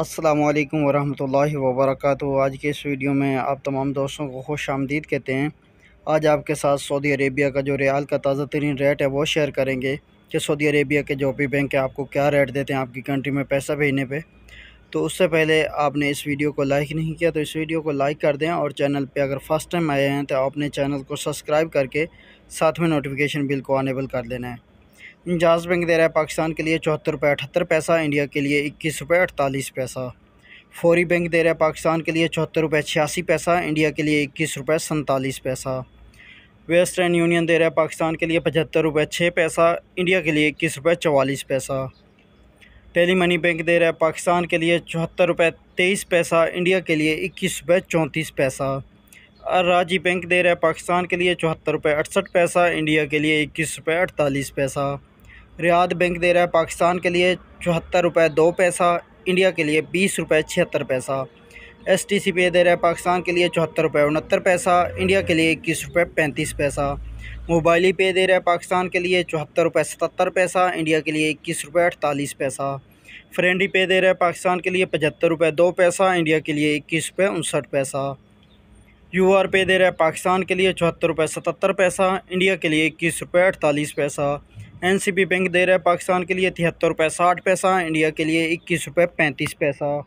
असलकम वरहमल वबरक आज के इस वीडियो में आप तमाम दोस्तों को खुश आमदीद कहते हैं आज आपके साथ सऊदी अरेबिया का जो रियाल का ताज़ा तरीन रेट है वो शेयर करेंगे कि सऊदी अरेबिया के जो भी बैंक है आपको क्या रेट देते हैं आपकी कंट्री में पैसा भेजने पे तो उससे पहले आपने इस वीडियो को लाइक नहीं किया तो इस वीडियो को लाइक कर दें और चैनल पर अगर फ़र्स्ट टाइम आए हैं तो आपने चैनल को सब्सक्राइब करके साथ में नोटिफिकेशन बिल को अनेबल कर लेना है इंजाज बैंक दे रहा है पाकिस्तान के लिए चौहत्तर रुपये अठहत्तर पैसा इंडिया के लिए इक्कीस रुपये अड़तालीस पैसा फौरी बैंक दे रहा है पाकिस्तान के लिए चौहत्तर रुपये छियासी पैसा इंडिया के लिए इक्कीस रुपये सैंतालीस पैसा वेस्टर्न यूनियन दे रहा है पाकिस्तान के लिए पचहत्तर रुपये छः पैसा इंडिया के लिए इक्कीस रुपये चवालीस पैसा टेली मनी बैंक दे रहा है पाकिस्तान के लिए चौहत्तर रुपये तेईस पैसा इंडिया के लिए इक्कीस रुपये चौंतीस पैसा और राजी बैंक दे रहा है पाकिस्तान के लिए चौहत्तर रुपये अड़सठ पैसा इंडिया के लिए इक्कीस रुपये अड़तालीस पैसा रियाद बैंक दे रहा है पाकिस्तान के लिए चौहत्तर रुपये दो पैसा इंडिया के लिए बीस रुपये छिहत्तर पैसा एस टी सी पे दे रहा है पाकिस्तान के लिए चौहत्तर रुपये उनहत्तर पैसा इंडिया के लिए इक्कीस रुपये पैंतीस पैसा मोबाइली पे दे रहा है पाकिस्तान के लिए चौहत्तर रुपये सतहत्तर पैसा इंडिया के लिए इक्कीस रुपये अड़तालीस पैसा फ्रेंडी पे दे रहा है पाकिस्तान के लिए पचहत्तर रुपये दो पैसा इंडिया के लिए इक्कीस रुपये उनसठ पैसा यू आर पे दे रहा है पाकिस्तान के लिए चौहत्तर रुपये सतहत्तर पैसा इंडिया के लिए इक्कीस रुपये अड़तालीस पैसा एनसीबी बैंक दे रहा है पाकिस्तान के लिए तिहत्तर रुपये साठ पैसा इंडिया के लिए इक्कीस रुपये पैंतीस पैसा